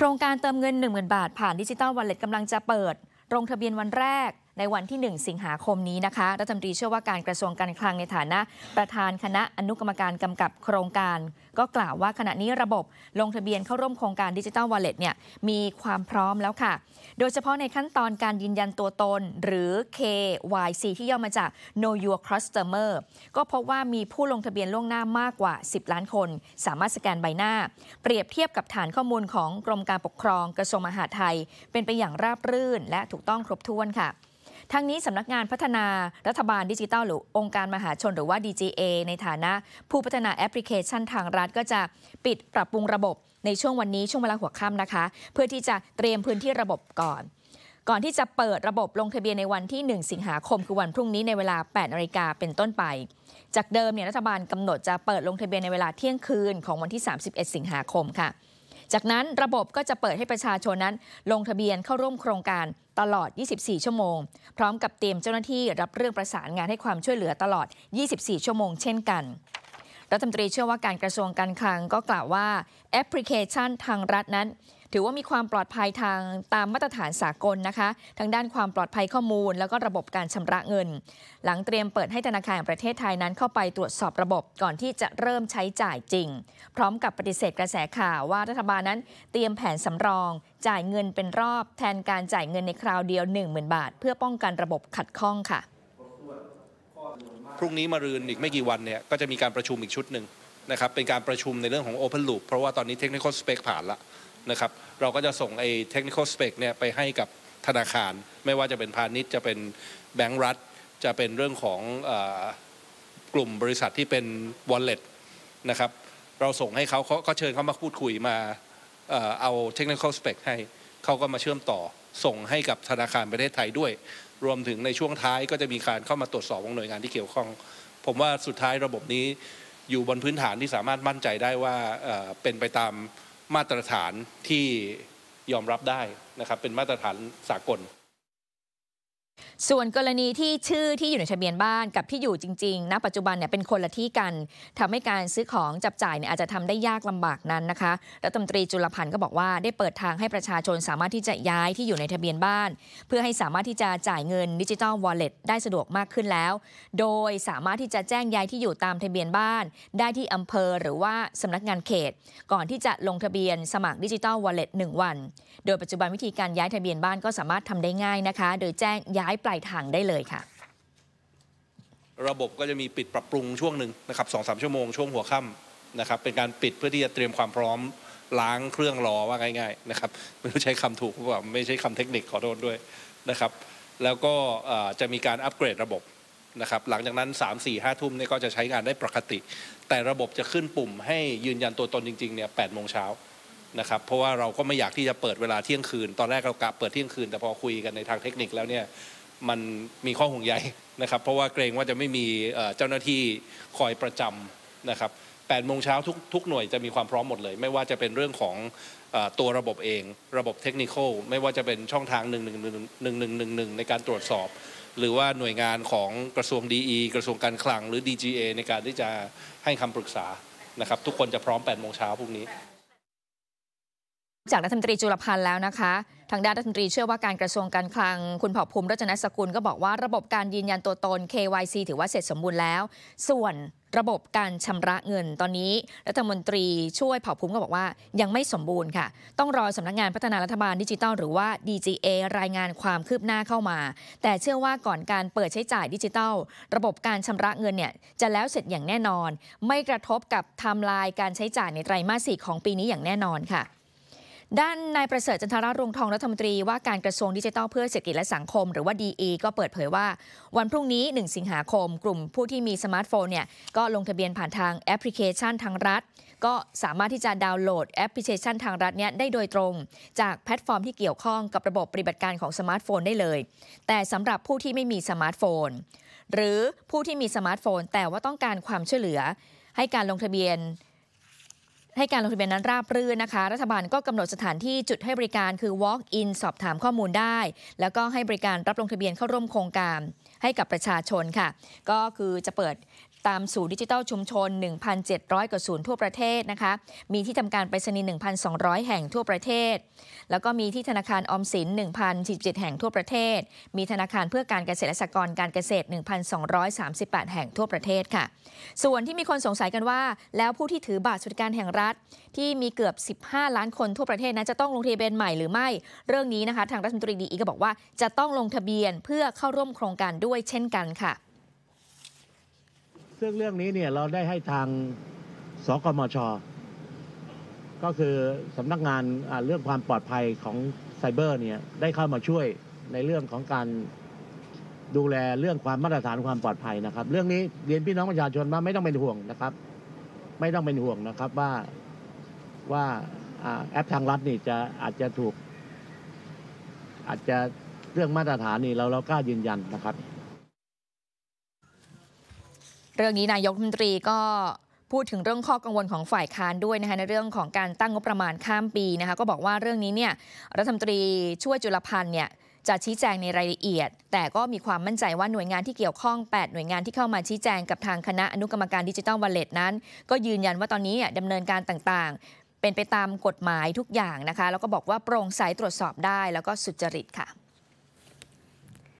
โครงการเติมเงิน 10,000บาทผ่านดิจิตอลวอลเล็ตกำลังจะเปิดลงทะเบียนวันแรกในวันที่1สิงหาคมนี้นะคะ รัฐมนตรีเชื่อว่าการกระทรวงการคลังในฐานะ ประธานคณะอนุกรรมการกำกับโครงการ ก็กล่าวว่าขณะนี้ระบบลงทะเบียนเข้าร่วมโครงการดิจิทัลวอลเล็ตเนี่ยมีความพร้อมแล้วค่ะ โดยเฉพาะในขั้นตอนการยืนยันตัวตนหรือ KYC ที่ย่อมาจาก Know Your Customer ก็พบว่ามีผู้ลงทะเบียนล่วงหน้ามากกว่า 10 ล้านคน สามารถสแกนใบหน้า เปรียบเทียบกับฐานข้อมูลของกรมการปกครองกระทรวงมหาดไทย เป็นไปอย่างราบรื่นและถูกต้องครบถ้วนค่ะทั้งนี้สำนักงานพัฒนารัฐบาลดิจิทัล หรือ องค์การมหาชนหรือว่า DGA ในฐานะผู้พัฒนาแอปพลิเคชันทางรัฐ ก็จะปิดปรับปรุงระบบในช่วงวันนี้ช่วงเวลาหัวค่ำนะคะ เพื่อที่จะเตรียมพื้นที่ระบบก่อน ก่อนที่จะเปิดระบบลงทะเบียนในวันที่ 1 สิงหาคมคือวันพรุ่งนี้ในเวลา8นาฬิกาเป็นต้นไป จากเดิมเนี่ยรัฐบาลกำหนดจะเปิดลงทะเบียนในเวลาเที่ยงคืนของวันที่ 31 สิงหาคมค่ะจากนั้นระบบก็จะเปิดให้ประชาชนนั้น ลงทะเบียนเข้าร่วมโครงการตลอด 24 ชั่วโมง พร้อมกับเตรียมเจ้าหน้าที่รับเรื่องประสานงานให้ความช่วยเหลือตลอด 24 ชั่วโมงเช่นกัน รัฐมนตรีเชื่อว่าการกระทรวงการคลังก็กล่าวว่าแอปพลิเคชันทางรัฐนั้นถือว่ามีความปลอดภัยทางตามมาตรฐานสากลนะคะทางด้านความปลอดภัยข้อมูล แล้วก็ระบบการชำระเงิน หลังเตรียมเปิดให้ธนาคารแห่งประเทศไทยนั้น เข้าไปตรวจสอบระบบก่อนที่จะเริ่มใช้จ่ายจริง พร้อมกับปฏิเสธกระแสข่าวว่ารัฐบาลนั้นเตรียมแผนสำรอง จ่ายเงินเป็นรอบแทนการจ่ายเงินในคราวเดียว 10,000 บาท เพื่อป้องกันระบบขัดข้องค่ะ พรุ่งนี้มารืนอีกไม่กี่วันเนี่ยก็จะมีการประชุมอีกชุดหนึ่งนะครับ เป็นการประชุมในเรื่องของ Open Loop เพราะว่าตอนนี้เทคนิค c a l s p e ผ่านละนะครับเราก็จะส่งไอ้ technical spec เนี่ยไปให้กับธนาคาร ไม่ว่าจะเป็นพาณิชย์จะเป็นแบงก์รัฐจะเป็นเรื่องของกลุ่มบริษัทที่เป็น wallet นะครับเราส่งให้เขาเขาเชิญเขามาพูดคุยมาเอา technical spec ให้เขาก็มาเชื่อมต่อ ส่งให้กับธนาคารประเทศไทยด้วย รวมถึงในช่วงท้าย ก็จะมีการเข้ามาตรวจสอบของหน่วยงานที่เกี่ยวข้อง ผมว่าสุดท้ายระบบนี้อยู่บนพื้นฐานที่สามารถมั่นใจได้ว่าเป็นไปตามมาตรฐานที่ยอมรับได้นะครับเป็นมาตรฐานสากลส่วนกรณีที่ชื่อที่อยู่ในทะเบียนบ้านกับที่อยู่จริงๆณปัจจุบันเนี่ยเป็นคนละที่กัน ทำให้การซื้อของจับจ่ายเนี่ยอาจจะทำได้ยากลำบากนั้นนะคะรัฐมนตรีจุลพันธ์ก็บอกว่าได้เปิดทางให้ประชาชนสามารถที่จะย้ายที่อยู่ในทะเบียนบ้าน เพื่อให้สามารถที่จะจ่ายเงินดิจิทัลวอลเล็ตได้สะดวกมากขึ้นแล้ว โดยสามารถที่จะแจ้งย้ายที่อยู่ตามทะเบียนบ้าน ได้ที่อำเภอ หรือว่าสำนักงานเขต ก่อนที่จะลงทะเบียนสมัครดิจิทัลวอลเล็ตหนึ่งวัน โดยปัจจุบันวิธีการย้ายทะเบียนบ้านก็สามารถทำได้ง่ายนะคะ โดยแจ้งย้ายายปลายทางได้เลยค่ะ ระบบก็จะมีปิดปรับปรุงช่วงหนึ่งนะครับสองสามชั่วโมงช่วงหัวค่ำนะครับเป็นการปิดเพื่อที่จะเตรียมความพร้อมล้างเครื่องรอว่าง่ายๆนะครับไม่รู้ใช้คำถูกหรือเปล่าไม่ใช่คำเทคนิคขอโทษด้วยนะครับแล้วก็จะมีการอัปเกรดระบบนะครับหลังจากนั้น3 4าทุ่มเนี่ยก็จะใช้งานได้ปกติ แต่ระบบจะขึ้นปุ่มให้ยืนยันตัวตนจริงๆเนี่ยแปดโมงเช้านะครับเพราะว่าเราก็ไม่อยากที่จะเปิดเวลาเที่ยงคืน ตอนแรกเรากะเปิดเที่ยงคืนแต่พอคุยกันในทางเทคนิคแล้วเนี่ยมันมีข้อห่วงใยนะครับ เพราะว่าเกรงว่าจะไม่มีเจ้าหน้าที่คอยประจำนะครับ8โมงเช้าทุกทุกหน่วยจะมีความพร้อมหมดเลยไม่ว่าจะเป็นเรื่องของตัวระบบเอง ระบบเทคนิคไม่ว่าจะเป็นช่องทาง1 1 1 1 1ในการตรวจสอบ หรือว่าหน่วยงานของกระทรวงดีกระทรวงการคลังหรือ DGA ในการที่จะให้คำปรึกษานะครับ ทุกคนจะพร้อม8โมงเช้าพรุ่งนี้จากรัฐมนตรีจุลพันธ์แล้วนะคะทางด้านรัฐมนตรี เชื่อว่าการกระทรวงการคลัง คุณผอภูมิรัชนสกุล ก็บอกว่าระบบการยืนยันตัวตน KYC ถือว่าเสร็จสมบูรณ์แล้ว ส่วนระบบการชำระเงิน ตอนนี้รัฐมนตรีช่วยเผ่าภูมิก็บอกว่ายังไม่สมบูรณ์ค่ะ ต้องรอสำนักงานพัฒนารัฐบาลดิจิทัลหรือว่า DGA รายงานความคืบหน้าเข้ามา แต่เชื่อว่าก่อนการเปิดใช้จ่ายดิจิทัล ระบบการชำระเงินเนี่ยจะแล้วเสร็จอย่างแน่นอน ไม่กระทบกับไทม์ไลน์การใช้จ่ายในไตรมาสสี่ของปีนี้อย่างแน่นอนค่ะด้านนายประเสริฐจันทระรวงทองรัฐมนตรีว่าการกระทรวงดิจิทัลเพื่อเศรษฐกิจและสังคมหรือว่าดีก็เปิดเผยว่าวันพรุ่งนี้1สิงหาคม กลุ่มผู้ที่มีสมาร์ทโฟนเนี่ยก็ลงทะเบียนผ่านทางแอปพลิเคชันทางรัฐ ก็สามารถที่จะดาวน์โหลดแอปพลิเคชันทางรัฐเนี่ยได้โดยตรงจากแพลตฟอร์มที่เกี่ยวข้องกับระบบปฏิบัติการของสมาร์ทโฟนได้เลย แต่สำหรับผู้ที่ไม่มีสมาร์ทโฟนหรือผู้ที่มีสมาร์ทโฟน แต่ว่าต้องการความช่วยเหลือ ให้การลงทะเบียนให้การลงทะเบียนนั้นราบรื่นนะคะ รัฐบาลก็กำหนดสถานที่จุดให้บริการคือ Walk-in สอบถามข้อมูลได้ แล้วก็ให้บริการรับลงทะเบียนเข้าร่วมโครงการ ให้กับประชาชนค่ะ ก็คือจะเปิดตามศูนย์ดิจิทัลชุมชน1,700กว่าศูนย์ทั่วประเทศนะคะ มีที่ทำการไปรษณีย์1,200 แห่งทั่วประเทศ แล้วก็มีที่ธนาคารออมสิน 1,047แห่งทั่วประเทศ มีธนาคารเพื่อการเกษตรและสหกรณ์การเกษตร 1,238 แห่งทั่วประเทศค่ะ ส่วนที่มีคนสงสัยกันว่า แล้วผู้ที่ถือบัตรสวัสดิการแห่งรัฐ ที่มีเกือบ 15 ล้านคนทั่วประเทศนั้นจะต้องลงทะเบียนใหม่หรือไม่ เรื่องนี้นะคะ ทางรัฐมนตรีดีอีก็บอกว่าจะต้องลงทะเบียนเพื่อเข้าร่วมโครงการด้วยเช่นกันค่ะซึ่งเรื่องนี้เนี่ยเราได้ให้ทางสกมช ก็คือสำนักงานเรื่องความปลอดภัยของไซเบอร์เนี่ยได้เข้ามาช่วยในเรื่องของการดูแลเรื่องความมาตรฐานความปลอดภัยนะครับเรื่องนี้เรียนพี่น้องประชาชนว่าไม่ต้องเป็นห่วงนะครับ ไม่ต้องเป็นห่วงนะครับว่าว่าแอปทางรัฐนี่จะอาจจะถูก อาจจะเรื่องมาตรฐานนี่เราเรากล้ายืนยันนะครับเรื่องนี้นายกรัฐมนตรีก็พูดถึงเรื่องข้อกังวลของฝ่ายค้านด้วยนะคะในเรื่องของการตั้งงบประมาณข้ามปีนะคะก็บอกว่าเรื่องนี้เนี่ยรัฐมนตรีช่วยจุลพันธ์เนี่ยจะชี้แจงในรายละเอียด แต่ก็มีความมั่นใจว่าหน่วยงานที่เกี่ยวข้อง 8 หน่วยงานที่เข้ามาชี้แจงกับทางคณะอนุกรรมการดิจิทัลวอลเล็ตนั้นก็ยืนยันว่าตอนนี้เนี่ยดำเนินการต่างๆ เป็นไปตามกฎหมายทุกอย่างนะคะ แล้วก็บอกว่าโปร่งใสตรวจสอบได้ แล้วก็สุจริตค่ะ